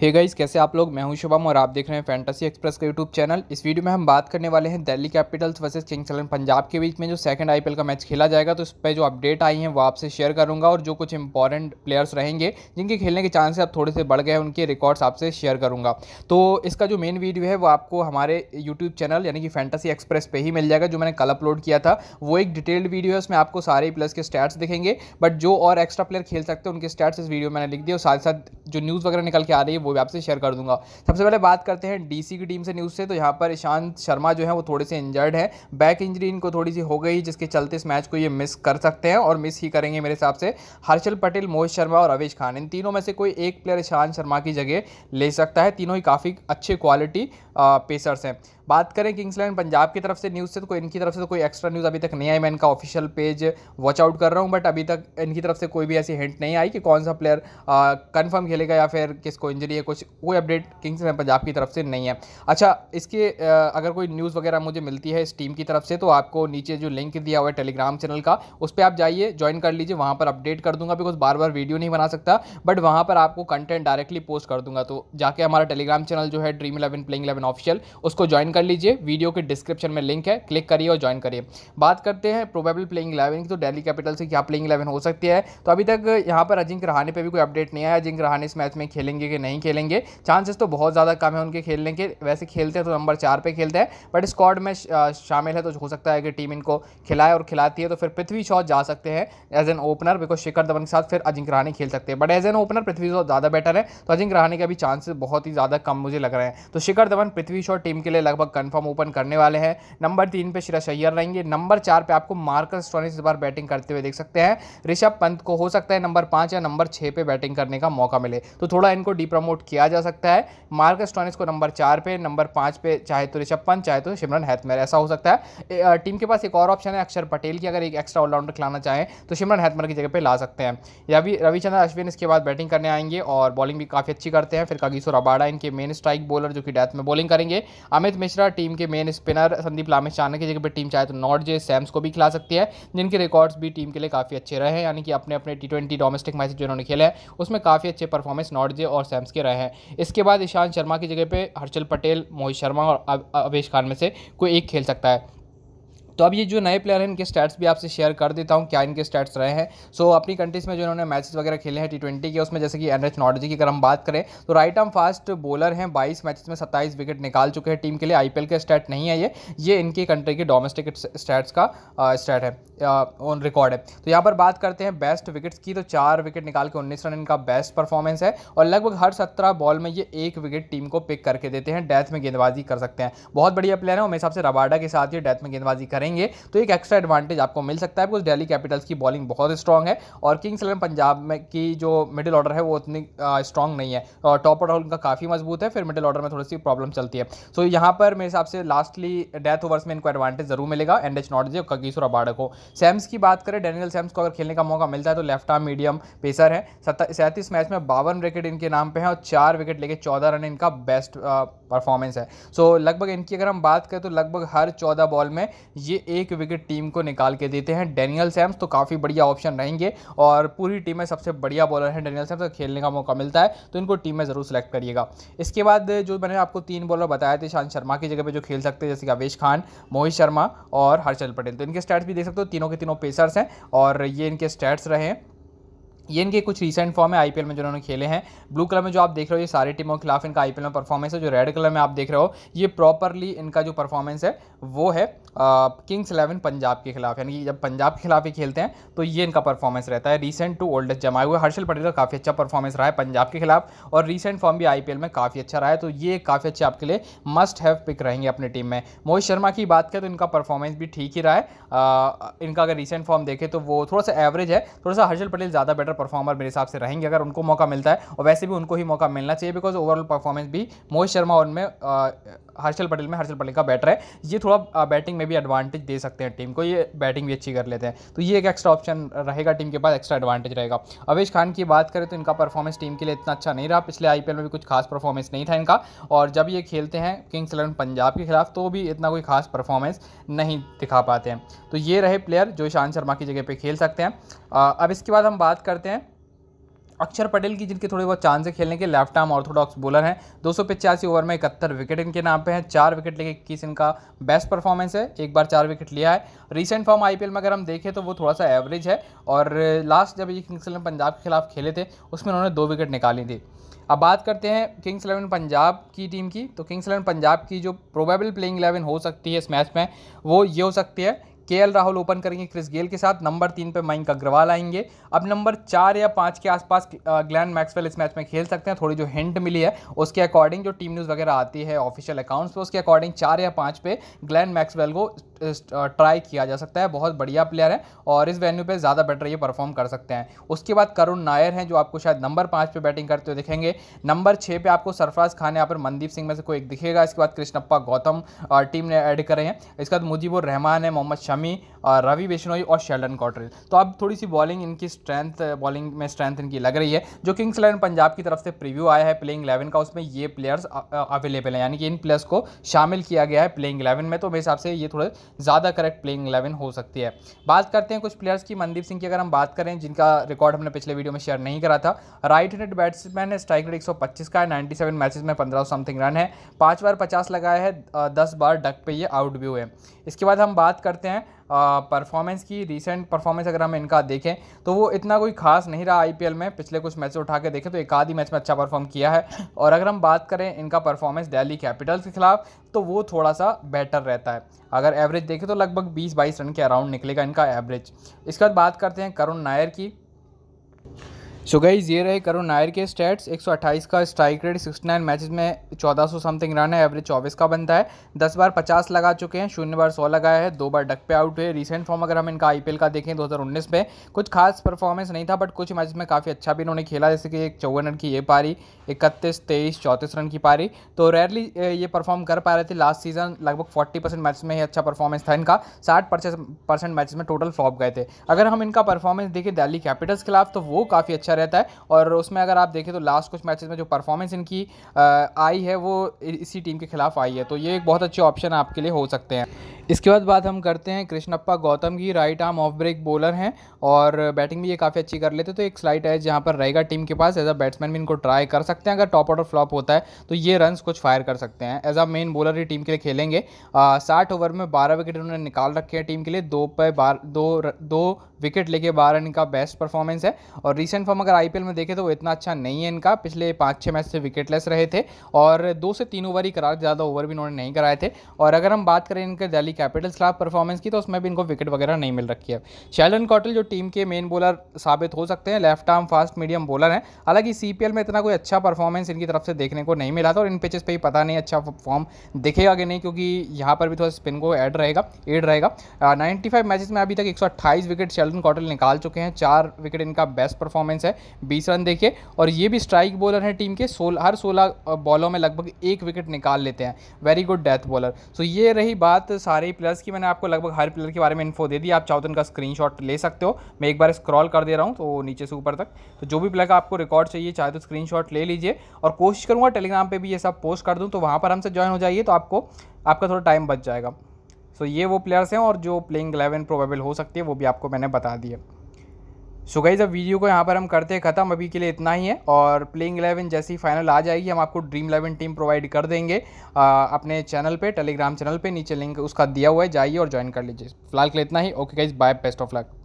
hey guys कैसे आप लोग मैं हूं शुभम और आप देख रहे हैं फैंटेसी एक्सप्रेस का यूट्यूब चैनल इस वीडियो में हम बात करने वाले हैं Delhi Capitals versus Kings Eleven Punjab के बीच में जो सेकंड आईपीएल का मैच खेला जाएगा तो उस पर जो अपडेट आई है वो आपसे शेयर करूंगा और जो कुछ इंपॉर्टेंट प्लेयर्स रहेंगे जिनके खेलने के चांसेस अब थोड़े से बढ़ गए उनके रिकॉर्ड्स आपसे शेयर करूँगा तो इसका जो मेन वीडियो है वो आपको हमारे यूट्यूब चैनल यानी कि फैंटासी एक्सप्रेस पर ही मिल जाएगा जो मैंने कल अपलोड किया था वो एक डिटेल्ड वीडियो है उसमें आपको सारे प्लस के स्टैट्स दिखेंगे बट जो और एक्स्ट्रा प्लेयर खेल सकते हैं उनके स्टैट्स इस वीडियो मैंने लिख दिया और साथ साथ जो न्यूज़ वगैरह निकल के आ रही है वो भी आपसे शेयर कर दूंगा सबसे पहले बात करते हैं डी की टीम से न्यूज़ से तो यहाँ पर ईशांत शर्मा जो है वो थोड़े से इंजर्ड है बैक इंजरी इनको थोड़ी सी हो गई जिसके चलते इस मैच को ये मिस कर सकते हैं और मिस ही करेंगे मेरे हिसाब से हर्षल पटेल मोहित शर्मा और अवेश खान इन तीनों में से कोई एक प्लेयर ईशांत शर्मा की जगह ले सकता है तीनों ही काफ़ी अच्छे क्वालिटी पेसर्स हैं बात करें किंग्स इलेवन पंजाब की तरफ से न्यूज़ से तो कोई इनकी तरफ से तो कोई एक्स्ट्रा न्यूज़ अभी तक नहीं आई मैं इनका ऑफिशियल पेज वॉच आउट कर रहा हूँ बट अभी तक इनकी तरफ से कोई भी ऐसी हिंट नहीं आई कि कौन सा प्लेयर कंफर्म खेलेगा या फिर किसको इंजरी लिए कुछ कोई अपडेट किंग्स इलेवन पंजाब की तरफ से नहीं है अच्छा इसके अगर कोई न्यूज़ वगैरह मुझे मिलती है इस टीम की तरफ से तो आपको नीचे जो लिंक दिया हुआ है टेलीग्राम चैनल का उस पर आप जाइए ज्वाइन कर लीजिए वहाँ पर अपडेट कर दूंगा बिकॉज बार बार वीडियो नहीं बना सकता बट वहाँ पर आपको कंटेंट डायरेक्टली पोस्ट कर दूंगा तो जाके हमारा टेलीग्राम चैनल जो है Dream Eleven playing eleven official उसको ज्वाइन कर लीजिए वीडियो के डिस्क्रिप्शन में लिंक है क्लिक करिए और ज्वाइन करिए बात करते हैं प्रोबेबल प्लेइंग इलेवन की तो डेली कैपिटल से क्या प्लेइंग इलेवन हो सकती है तो अभी तक यहाँ पर अजिंक रहाने पर भी कोई अपडेट नहीं आया अजिंक रहाने इस मैच में खेलेंगे कि नहीं खेलेंगे चांसेस तो बहुत ज़्यादा कम है उनके खेलने के वैसे खेलते हैं तो नंबर चार पे खेलते हैं बट स्क्वाड में शामिल है तो हो सकता है कि टीम इनको खिलाए और खिलाती है तो फिर पृथ्वी शॉ जा सकते हैं as an opener because Shikhar Dhawan के साथ फिर अजिंक रहाने खेल सकते हैं but as an opener Prithvi Shaw ज़्यादा बेटर है तो अजिंक रहाने के अभी चांसेस बहुत ही ज़्यादा कम मुझे लग रहे हैं तो शिखर धवन पृथ्वी शॉ टीम के लिए लगभग कन्फर्म ओपन करने वाले हैं नंबर तीन पे श्रेष अय्यर रहेंगे नंबर चार पर आपको मार्कस स्टोनिस इस बार बैटिंग करते हुए देख सकते हैं ऋषभ पंत को हो सकता है नंबर पाँच या नंबर छः पे बैटिंग करने का मौका मिले तो थोड़ा इनको डिप्रमोट नोट किया जा सकता है मार्क स्टोनिस को नंबर चार पे नंबर पाँच पे चाहे तो ऋषभ पंत चाहे तो शिमरन हैथमर ऐसा हो सकता है टीम के पास एक और ऑप्शन है अक्षर पटेल की अगर एक एक्स्ट्रा ऑलराउंडर खिलाना चाहें तो शिमरन हैथमर की जगह पर ला सकते हैं रवि रविचंद्र अश्विन इसके बाद बैटिंग करने आएंगे और बॉलिंग भी काफ़ी अच्छी करते हैं फिर कागीसो रबाडा इनके मेन स्ट्राइक बॉलर जो कि डेथ में बॉलिंग करेंगे अमित मिश्रा टीम के main spinner Sandeep Lamichhane की जगह पर टीम चाहे तो नॉर्थ जे सैम्स को भी खिला सकती है जिनके रिकॉर्ड्स भी टीम के लिए काफ़ी अच्छे रहे यानी कि अपने अपने टी डोमेस्टिक मैच जो इन्होंने खेले हैं उसमें काफ़ी अच्छे परफॉर्मेंस नॉर्थ जे और सैम्स के रहे हैं इसके बाद ईशांत शर्मा की जगह पे हर्षल पटेल मोहित शर्मा और अवेश खान में से कोई एक खेल सकता है तो अब ये जो नए प्लेयर हैं इनके स्टैट्स भी आपसे शेयर कर देता हूँ क्या इनके स्टैट्स रहे हैं सो so, अपनी कंट्रीज़ में जो इन्होंने मैचेस वगैरह खेले हैं टी ट्वेंटी के उसमें जैसे कि एन एच नॉडजी की अगर हम बात करें तो राइट आर्म फास्ट बॉलर हैं बाईस मैचेस में सत्ताईस विकेट निकाल चुके हैं टीम के लिए आई के स्टैट नहीं है ये ये इनकी कंट्री के डोमेस्टिक स्टैट्स का स्टैट है ऑन रिकॉर्ड है तो यहाँ पर बात करते हैं बेस्ट विकेट्स की तो चार विकेट निकाल के उन्नीस रन इनका बेस्ट परफॉर्मेंस है और लगभग हर सत्रह बॉल में ये एक विकेट टीम को पिक करके देते हैं डेथ में गेंदबाजी कर सकते हैं बहुत बढ़िया प्लेयर है और मेरे हिसाब से रबाडा के साथ ही डेथ में गेंदबाजी करें करेंगे तो एक एक्स्ट्रा एडवांटेज आपको मिल सकता है बिकॉज डेली कैपिटल्स की बॉलिंग बहुत स्ट्रॉग है और किंग्स इलेवन पंजाब में की जो मिडिल ऑर्डर है वो उतनी स्ट्रॉग नहीं है और टॉप ऑर्डर उनका काफ़ी मजबूत है फिर मिडिल ऑर्डर में थोड़ी सी प्रॉब्लम चलती है सो so, यहाँ पर मेरे हिसाब से लास्टली डेथ ओवर्स में इनको एडवांटेज जरूर मिलेगा एंड एच नॉट जे कगीसुर अबाडक हो सैम्स की बात करें डेनियल सैम्स को अगर खेलने का मौका मिलता है तो लेफ्ट आर्म मीडियम पेसर है सैंतीस मैच में बावन विकेट इनके नाम पर है और चार विकेट लेके चौदह रन इनका बेस्ट परफॉर्मेंस है सो so, लगभग इनकी अगर हम बात करें तो लगभग हर चौदह बॉल में ये ये एक विकेट टीम को निकाल के देते हैं डेनियल सैम्स तो काफ़ी बढ़िया ऑप्शन रहेंगे और पूरी टीम में सबसे बढ़िया बॉलर हैं डेनियल सैम्स तो खेलने का मौका मिलता है तो इनको टीम में ज़रूर सेलेक्ट करिएगा इसके बाद जो मैंने आपको तीन बॉलर बताए थे ईशांत शर्मा की जगह पर जो खेल सकते हैं जैसे कि अवेश खान मोहित शर्मा और हर्षल पटेल तो इनके स्टैट्स भी देख सकते हो तीनों के तीनों पेसर्स हैं और ये इनके स्टैट्स रहे हैं ये इनके कुछ रीसेंट फॉर्म है आईपीएल में जो इन्होंने खेले हैं ब्लू कलर में जो आप देख रहे हो ये सारे टीमों के खिलाफ इनका आईपीएल में परफॉर्मेंस है जो रेड कलर में आप देख रहे हो ये प्रॉपरली इनका जो परफॉर्मेंस है वो है किंग्स इलेवन पंजाब के खिलाफ यानी कि जब पंजाब के खिलाफ ही खेलते हैं तो ये इनका परफॉर्मेंस रहता है रीसेंट टू ओल्डेस्ट जमाए हुए हर्षल पटेल का काफ़ी अच्छा परफॉर्मेंस रहा है पंजाब के खिलाफ और रीसेंट फॉर्म भी आईपीएल में काफ़ी अच्छा रहा है तो ये काफ़ी अच्छे आपके लिए मस्ट हैव पिक रहेंगे अपनी टीम में मोहित शर्मा की बात करें तो इनका परफॉर्मेंस भी ठीक ही रहा है आ, इनका अगर रिसेंट फॉर्म देखें तो वो थोड़ा सा एवरेज है थोड़ा सा हर्षल पटेल ज़्यादा बेटर परफॉर्मर मेरे हिसाब से रहेंगे अगर उनको मौका मिलता है और वैसे भी उनको ही मौका मिलना चाहिए बिकॉज ओवरऑल परफॉर्मेंस भी मोहित शर्मा उनमें हर्षल पटेल में हर्षल पटेल का बेटर है ये थोड़ा बैटिंग बैटिंग में भी एडवांटेज दे सकते हैं टीम को ये बैटिंग भी अच्छी कर लेते हैं तो ये एक एक्स्ट्रा ऑप्शन रहेगा टीम के पास एक्स्ट्रा एडवांटेज रहेगा अवेश खान की बात करें तो इनका परफॉर्मेंस टीम के लिए इतना अच्छा नहीं रहा पिछले आई में भी कुछ खास परफॉर्मेंस नहीं था इनका और जब ये खेलते हैं किंग्स इलेवन पंजाब के खिलाफ तो भी इतना कोई खास परफॉर्मेंस नहीं दिखा पाते हैं तो ये रहे प्लेयर जो ईशांत शर्मा की जगह पर खेल सकते हैं अब इसके बाद हम बात करते हैं अक्षर पटेल की जिनके थोड़े बहुत चांस है खेलने के लेफ्ट आर्म ऑर्थोडॉक्स बॉलर हैं दो ओवर में इकहत्तर विकेट इनके नाम पे हैं चार विकेट लेके इक्कीस इनका बेस्ट परफॉर्मेंस है एक बार चार विकेट लिया है रिसेंट फॉर्म आईपीएल में अगर हम देखें तो वो थोड़ा सा एवरेज है और लास्ट जब ये किंग्स इलेवन पंजाब के खिलाफ खेले थे उसमें उन्होंने दो विकेट निकाली थी अब बात करते हैं किंग्स इलेवन पंजाब की टीम की तो किंग्स इलेवन पंजाब की जो प्रोबेबल प्लेइंग इलेवन हो सकती है इस मैच में वो ये हो सकती है के राहुल ओपन करेंगे क्रिस गेल के साथ नंबर तीन पे माइंक अग्रवाल आएंगे अब नंबर चार या पाँच के आसपास ग्लैन मैक्सवेल इस मैच में खेल सकते हैं थोड़ी जो हिंट मिली है उसके अकॉर्डिंग जो टीम न्यूज़ वगैरह आती है ऑफिशियल अकाउंट्स पर उसके अकॉर्डिंग चार या पाँच पे ग्लैन मैक्सवेल को ट्राई किया जा सकता है बहुत बढ़िया प्लेयर है और इस वेन्यू पे ज़्यादा बेटर ये परफॉर्म कर सकते हैं उसके बाद करुण नायर हैं जो आपको शायद नंबर पाँच पे बैटिंग करते हुए दिखेंगे नंबर छः पे आपको सरफराज खान यहाँ पर मनदीप सिंह में से कोई एक दिखेगा इसके बाद कृष्णप्पा गौतम टीम ने ऐड करे हैं इसके बाद मुजीबुर रहमान है मोहम्मद शमी और रवि बिश्नोई और शेल्डन कॉटरेज तो अब थोड़ी सी बॉलिंग इनकी स्ट्रेंथ बॉलिंग में स्ट्रेंथ इनकी लग रही है जो किंग्स इलेवन पंजाब की तरफ से प्रीव्यू आया है प्लेइंग इलेवन का उसमें ये प्लेयर्स अवेलेबल हैं यानी कि इन प्लेयर्स को शामिल किया गया है प्लेइंग इलेवन में तो मेरे हिसाब से ये थोड़े ज़्यादा करेक्ट प्लेइंग इलेवन हो सकती है बात करते हैं कुछ प्लेयर्स की मनदीप सिंह की अगर हम बात करें जिनका रिकॉर्ड हमने पिछले वीडियो में शेयर नहीं करा था राइट हैंडेड बैट्समैन है स्ट्राइक रेट एक का है नाइन्टी सेवन मैचेज में पंद्रह समथिंग रन है पाँच बार पचास लगाया है दस बार डक पे ये आउट भी हुए इसके बाद हम बात करते हैं परफॉर्मेंस की रिसेंट परफॉर्मेंस अगर हम इनका देखें तो वो इतना कोई खास नहीं रहा आईपीएल में पिछले कुछ मैच उठा के देखें तो एक आधी मैच में अच्छा परफॉर्म किया है और अगर हम बात करें इनका परफॉर्मेंस दिल्ली कैपिटल्स के खिलाफ तो वो थोड़ा सा बेटर रहता है अगर एवरेज देखें तो लगभग बीस बाईस रन के अराउंड निकलेगा इनका एवरेज इसके बाद बात करते हैं करुण नायर की सो गई ये रहे करुण नायर के स्टैट्स 128 का स्ट्राइक रेट 69 मैचेस में 1400 समथिंग रन है एवरेज 24 का बनता है 10 बार 50 लगा चुके हैं शून्य बार 100 लगाया है दो बार डक पे आउट हुए रिसेंट फॉर्म अगर हम इनका आईपीएल का देखें 2019 में कुछ खास परफॉर्मेंस नहीं था बट कुछ मैच में काफ़ी अच्छा भी इन्होंने खेला जैसे कि एक चौवन रन की ये पारी इकतीस तेईस चौंतीस रन की पारी तो रेयरली ये परफॉर्म कर पा रहे थे लास्ट सीजन लगभग फोर्टी परसेंट मैच में ही अच्छा परफॉर्मेंस था इनका साठ परसेंट मैचेस में टोटल फ्लॉप गए थे अगर हम इनका परफॉर्मेंस देखें दिल्ली कैपिटल्स खिलाफ तो वो काफ़ी अच्छा रहता है और उसमें अगर आप देखें तो लास्ट कुछ मैचेस में जो परफॉर्मेंस इनकी आई है वो इसी टीम के खिलाफ आई है तो ये एक बहुत अच्छे ऑप्शन आपके लिए हो सकते हैं इसके बाद बात हम करते हैं कृष्णप्पा गौतम की right arm off break bowler हैं और बैटिंग भी ये काफ़ी अच्छी कर लेते तो एक स्लाइट है जहाँ पर रहेगा टीम के पास एज अ बैट्समैन भी इनको ट्राई कर सकते हैं अगर टॉप ऑर्डर फ्लॉप होता है तो ये रन कुछ फायर कर सकते हैं एज अ मेन बॉलर ही टीम के लिए खेलेंगे साठ ओवर में बारह विकेट उन्होंने निकाल रखे हैं टीम के लिए दो पे बार दो दो विकेट लेके बारह इनका बेस्ट परफॉर्मेंस है और रिसेंट फॉर्म अगर आईपीएल में देखें तो वो इतना अच्छा नहीं है इनका पिछले पाँच छः मैच से विकेटलेस रहे थे और दो से तीन ओवर ही करा ज़्यादा ओवर भी इन्होंने नहीं कराए थे और अगर हम बात करें इनके दिल्ली कैपिटल्स खिलाफ परफॉर्मेंस की तो उसमें भी इनको विकेट वगैरह नहीं मिल रखी है शैलन कॉटल जो टीम के मेन बॉलर साबित हो सकते हैं left arm fast medium bowler हैं हालांकि सी में इतना कोई अच्छा परफॉर्मेंस इनकी तरफ से देखने को नहीं मिला था और इन पिचेस पर ही पता नहीं अच्छा फॉर्म दिखेगा कि नहीं क्योंकि यहाँ पर भी थोड़ा स्पिन को एड रहेगा एड रहेगा नाइन्टी फाइव मैचेस में अभी तक एक विकेट शेल्डन कॉटल निकाल चुके हैं चार विकेट इनका बेस्ट परफॉर्मेंस है है बीस रन देखिए और ये भी स्ट्राइक बॉलर हैं टीम के सोल हर सोलह बॉलों में लगभग एक विकेट निकाल लेते हैं very good death bowler so ये रही बात सारे प्लेयर्स की मैंने आपको लगभग हर प्लेयर के बारे में इन्फो दे दी आप चाहो तो उनका स्क्रीन ले सकते हो मैं एक बार स्क्रॉल कर दे रहा हूँ तो नीचे से ऊपर तक तो जो भी प्लेयर आपको रिकॉर्ड चाहिए चाहे तो स्क्रीन ले लीजिए और कोशिश करूँगा टेलीग्राम पर भी ये सब पोस्ट कर दूँ तो वहाँ पर हमसे ज्वाइन हो जाइए तो आपको आपका थोड़ा टाइम बच जाएगा सो so, ये वो प्लेयर्स हैं और जो प्लेइंग 11 प्रोबेबल हो सकती है वो भी आपको मैंने बता दिया सो गाइज अब वीडियो को यहाँ पर हम करते हैं ख़त्म अभी के लिए इतना ही है और प्लेइंग इलेवन जैसी फाइनल आ जाएगी हम आपको ड्रीम इलेवन टीम प्रोवाइड कर देंगे आ, अपने चैनल पे टेलीग्राम चैनल पे नीचे लिंक उसका दिया हुआ है जाइए और ज्वाइन कर लीजिए फिलहाल के लिए इतना ही okay guys bye best of luck